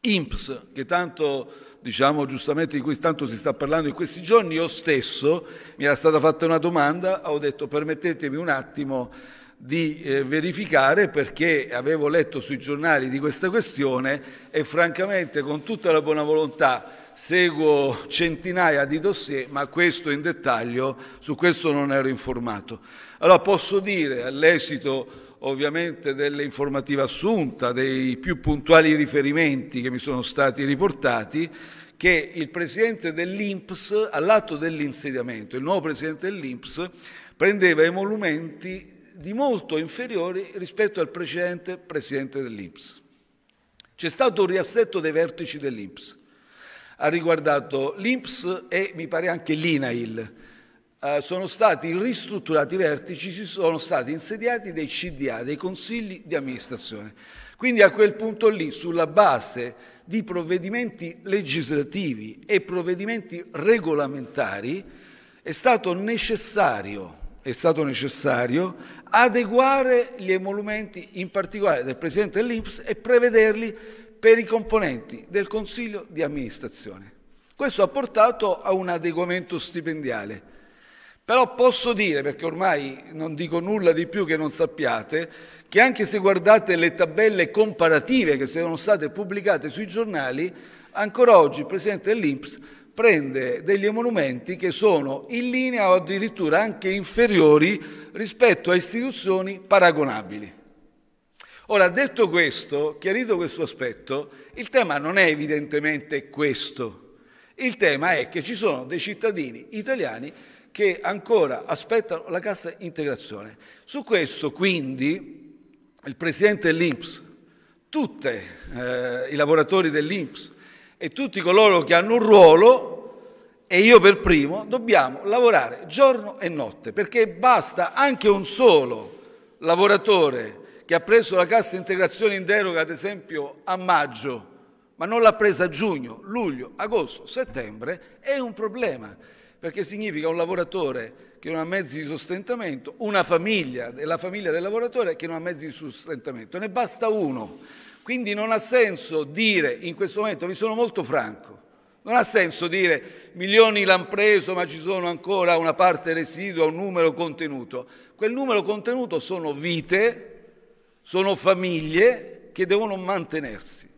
INPS, che tanto, diciamo giustamente, di cui tanto si sta parlando in questi giorni, io stesso mi era stata fatta una domanda, ho detto permettetemi un attimo di eh, verificare perché avevo letto sui giornali di questa questione e francamente con tutta la buona volontà seguo centinaia di dossier, ma questo in dettaglio, su questo non ero informato. Allora posso dire all'esito ovviamente dell'informativa assunta, dei più puntuali riferimenti che mi sono stati riportati, che il presidente dell'INPS, all'atto dell'insediamento, il nuovo presidente dell'INPS, prendeva emolumenti di molto inferiori rispetto al precedente presidente dell'INPS. C'è stato un riassetto dei vertici dell'INPS. Ha riguardato l'INPS e mi pare anche l'INAIL eh, sono stati ristrutturati i vertici, ci sono stati insediati dei CDA, dei consigli di amministrazione. Quindi a quel punto lì, sulla base di provvedimenti legislativi e provvedimenti regolamentari, è stato necessario è stato necessario adeguare gli emolumenti, in particolare del Presidente dell'Inps, e prevederli per i componenti del Consiglio di amministrazione. Questo ha portato a un adeguamento stipendiale. Però posso dire, perché ormai non dico nulla di più che non sappiate, che anche se guardate le tabelle comparative che sono state pubblicate sui giornali, ancora oggi il Presidente dell'Inps prende degli emolumenti che sono in linea o addirittura anche inferiori rispetto a istituzioni paragonabili. Ora, detto questo, chiarito questo aspetto, il tema non è evidentemente questo. Il tema è che ci sono dei cittadini italiani che ancora aspettano la cassa integrazione. Su questo quindi il Presidente dell'Inps, tutti eh, i lavoratori dell'Inps e tutti coloro che hanno un ruolo, e io per primo, dobbiamo lavorare giorno e notte, perché basta anche un solo lavoratore che ha preso la cassa integrazione in deroga, ad esempio, a maggio, ma non l'ha presa a giugno, luglio, agosto, settembre, è un problema perché significa un lavoratore che non ha mezzi di sostentamento, una famiglia, la famiglia del lavoratore che non ha mezzi di sostentamento, ne basta uno. Quindi non ha senso dire, in questo momento vi sono molto franco, non ha senso dire milioni l'hanno preso ma ci sono ancora una parte residua, un numero contenuto. Quel numero contenuto sono vite, sono famiglie che devono mantenersi.